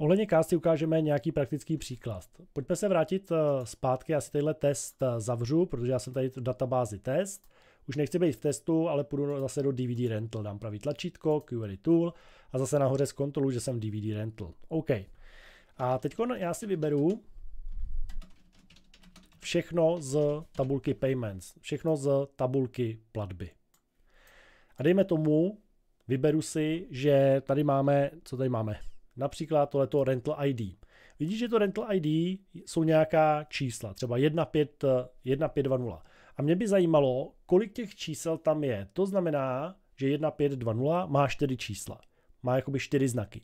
Ohledně kásty ukážeme nějaký praktický příklad. Pojďme se vrátit eh, zpátky, já si tenhle test eh, zavřu, protože já jsem tady v databázi test. Už nechci být v testu, ale půjdu zase do DVD Rental, dám pravý tlačítko, query tool a zase nahoře zkontroluji, že jsem DVD Rental. OK. A teď já si vyberu všechno z tabulky Payments, všechno z tabulky platby. A dejme tomu, vyberu si, že tady máme, co tady máme, Například tohleto rental ID. Vidíš, že to rental ID jsou nějaká čísla, třeba 1520. A mě by zajímalo, kolik těch čísel tam je. To znamená, že 1520 má 4 čísla. Má jakoby 4 znaky.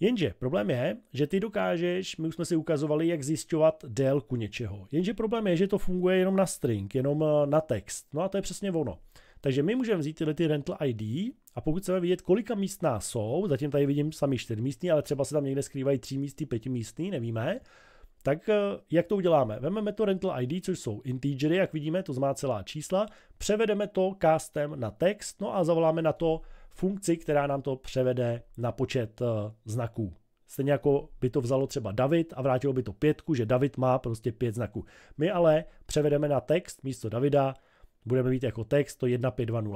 Jenže problém je, že ty dokážeš, my už jsme si ukazovali, jak zjišťovat délku něčeho. Jenže problém je, že to funguje jenom na string, jenom eh, na text. No a to je přesně ono. Takže my můžeme vzít tyhle ty rental ID a pokud chceme vidět, kolika místná jsou, zatím tady vidím sami čtyřmístní, ale třeba se tam někde skrývají tři místní, pěti místní, nevíme, tak eh, jak to uděláme? Vememe to rental ID, což jsou integery, jak vidíme, to znamená celá čísla, převedeme to castem na text, no a zavoláme na to funkci, která nám to převede na počet eh, znaků. Stejně jako by to vzalo třeba David a vrátilo by to pětku, že David má prostě pět znaků. My ale převedeme na text místo Davida budeme mít jako text to 1520.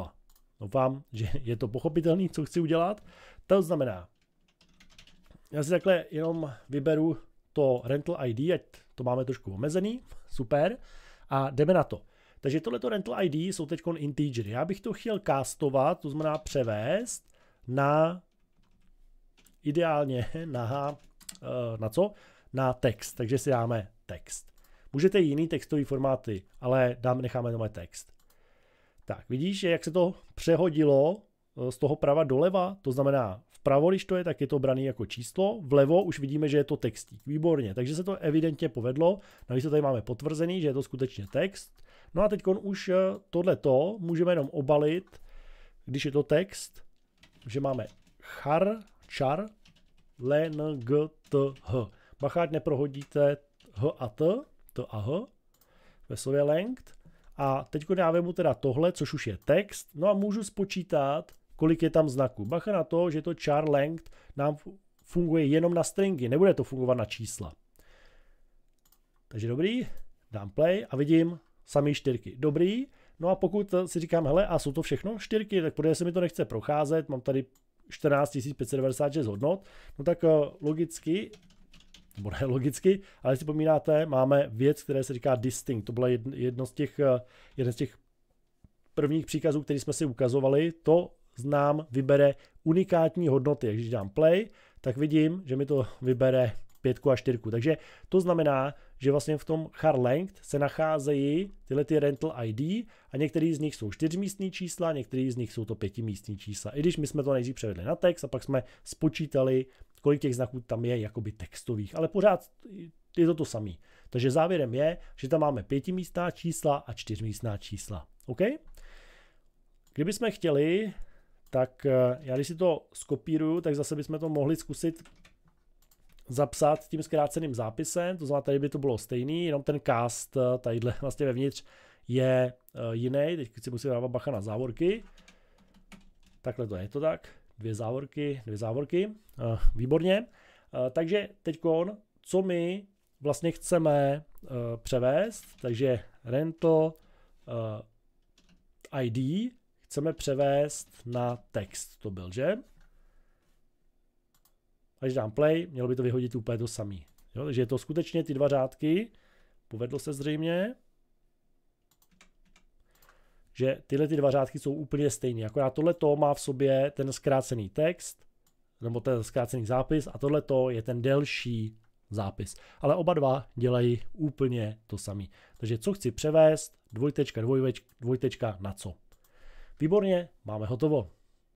Doufám, že je to pochopitelný, co chci udělat. To znamená, já si takhle jenom vyberu to rental ID, ať to máme trošku omezený, super, a jdeme na to. Takže tohleto rental ID jsou teď integer. Já bych to chtěl castovat, to znamená převést na ideálně na, eh, na co? Na text. Takže si dáme text. Můžete jiný textový formáty, ale dám, necháme jenom text. Tak vidíš, jak se to přehodilo eh, z toho prava doleva, to znamená vpravo, když to je, tak je to brané jako číslo, vlevo už vidíme, že je to textík. Výborně, takže se to evidentně povedlo, navíc to tady máme potvrzený, že je to skutečně text. No a teď už eh, tohleto můžeme jenom obalit, když je to text, že máme char, char, len, g, t, h. Bacháť neprohodíte h a t, t a h ve slově length. A teď já vemu teda tohle, což už je text, no a můžu spočítat, kolik je tam znaků. Bacha na to, že to char length nám funguje jenom na stringy, nebude to fungovat na čísla. Takže dobrý, dám play a vidím samý čtyřky. Dobrý, no a pokud si říkám, hele, a jsou to všechno čtyřky, tak protože se mi to nechce procházet, mám tady 14 596 hodnot, no tak eh, logicky nebo ne logicky, ale jestli pomínáte, máme věc, která se říká distinct. To byla jedno z těch, eh, jeden z těch prvních příkazů, který jsme si ukazovali. To znám vybere unikátní hodnoty. když dám play, tak vidím, že mi to vybere pětku a čtyřku. Takže to znamená, že vlastně v tom char length se nacházejí tyhle ty rental ID a některý z nich jsou čtyřmístní čísla, některý z nich jsou to pětimístní čísla. I když my jsme to nejdřív převedli na text a pak jsme spočítali kolik těch znaků tam je jakoby textových, ale pořád je to to samé. Takže závěrem je, že tam máme pětimístná čísla a čtyřmístná čísla. OK? Kdybychom chtěli, tak eh, já když si to skopíruju, tak zase bychom to mohli zkusit zapsat tím zkráceným zápisem, to znamená, tady by to bylo stejný, jenom ten cast eh, tadyhle vlastně vevnitř je eh, jiný, teď si musím dávat bacha na závorky. Takhle to je to tak dvě závorky, dvě závorky, eh, výborně. Eh, takže teď co my vlastně chceme eh, převést, takže rental ID chceme převést na text, to byl, že? když dám play, mělo by to vyhodit úplně to samý. Jo? Takže je to skutečně ty dva řádky, povedlo se zřejmě, že tyhle ty dva řádky jsou úplně stejné. Akorát tohle to má v sobě ten zkrácený text, nebo ten zkrácený zápis a tohle to je ten delší zápis. Ale oba dva dělají úplně to samé. Takže co chci převést, dvojtečka, dvojtečka, dvojtečka na co. Výborně, máme hotovo.